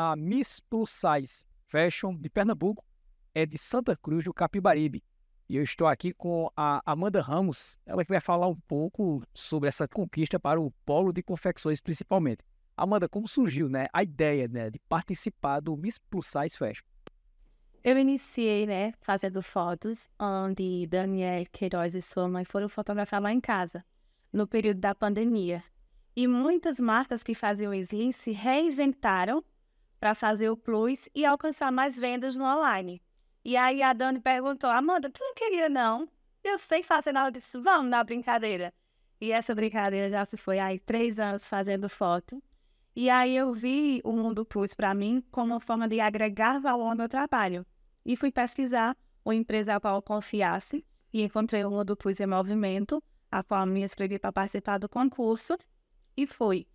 a Miss Plus Size Fashion de Pernambuco é de Santa Cruz do Capibaribe. E eu estou aqui com a Amanda Ramos, ela que vai falar um pouco sobre essa conquista para o polo de confecções principalmente. Amanda, como surgiu né, a ideia né, de participar do Miss Plus Size Fashion? Eu iniciei, né, fazendo fotos, onde Daniel Queiroz e sua mãe foram fotografar lá em casa, no período da pandemia. E muitas marcas que faziam slim se reinventaram para fazer o Plus e alcançar mais vendas no online. E aí a Dani perguntou, Amanda, tu não queria não? Eu sei fazer nada disso, vamos na brincadeira. E essa brincadeira já se foi aí três anos fazendo foto. E aí eu vi o Mundo Plus para mim como uma forma de agregar valor ao meu trabalho. E fui pesquisar uma empresa a qual eu confiasse e encontrei o Mundo Plus em Movimento, a qual me inscrevi para participar do concurso e fui.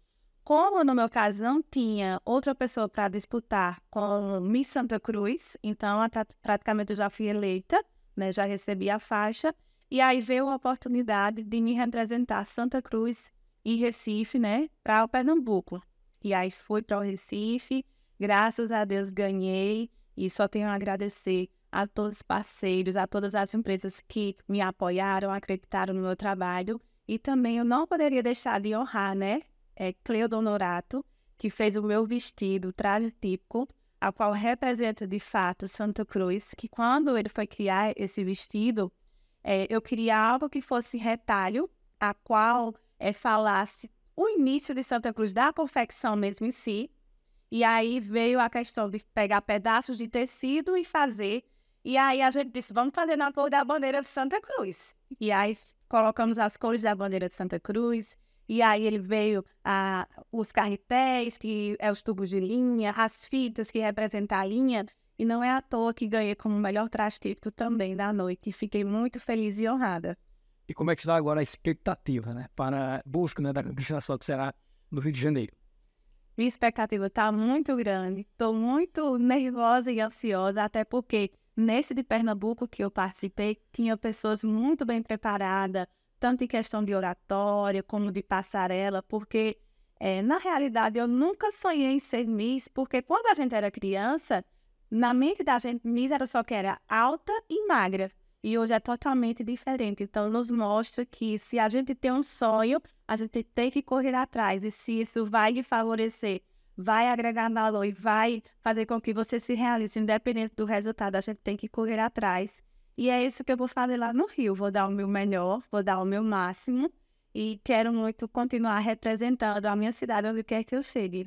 Como no meu caso não tinha outra pessoa para disputar com Miss Santa Cruz, então praticamente eu já fui eleita, né, já recebi a faixa, e aí veio a oportunidade de me representar Santa Cruz em Recife, né, para o Pernambuco. E aí fui para o Recife, graças a Deus ganhei, e só tenho a agradecer a todos os parceiros, a todas as empresas que me apoiaram, acreditaram no meu trabalho. E também eu não poderia deixar de honrar, né? é, Cleudo que fez o meu vestido, traje típico, a qual representa de fato Santa Cruz, que quando ele foi criar esse vestido, é, eu queria algo que fosse retalho, a qual é, falasse o início de Santa Cruz da confecção mesmo em si. E aí veio a questão de pegar pedaços de tecido e fazer. E aí a gente disse, vamos fazer na cor da bandeira de Santa Cruz. E aí colocamos as cores da bandeira de Santa Cruz, e aí ele veio ah, os carretéis, que é os tubos de linha, as fitas que representam a linha. E não é à toa que ganhei como melhor traje típico também da noite. E fiquei muito feliz e honrada. E como é que está agora a expectativa né, para a busca né, da conquista nacional que será no Rio de Janeiro? Minha expectativa está muito grande. Estou muito nervosa e ansiosa, até porque nesse de Pernambuco que eu participei, tinha pessoas muito bem preparadas, tanto em questão de oratória como de passarela, porque é, na realidade eu nunca sonhei em ser Miss, porque quando a gente era criança, na mente da gente, Miss era só que era alta e magra. E hoje é totalmente diferente. Então, nos mostra que se a gente tem um sonho, a gente tem que correr atrás. E se isso vai lhe favorecer, vai agregar valor e vai fazer com que você se realize, independente do resultado, a gente tem que correr atrás e é isso que eu vou fazer lá no Rio. Vou dar o meu melhor, vou dar o meu máximo e quero muito continuar representando a minha cidade onde quer que eu chegue.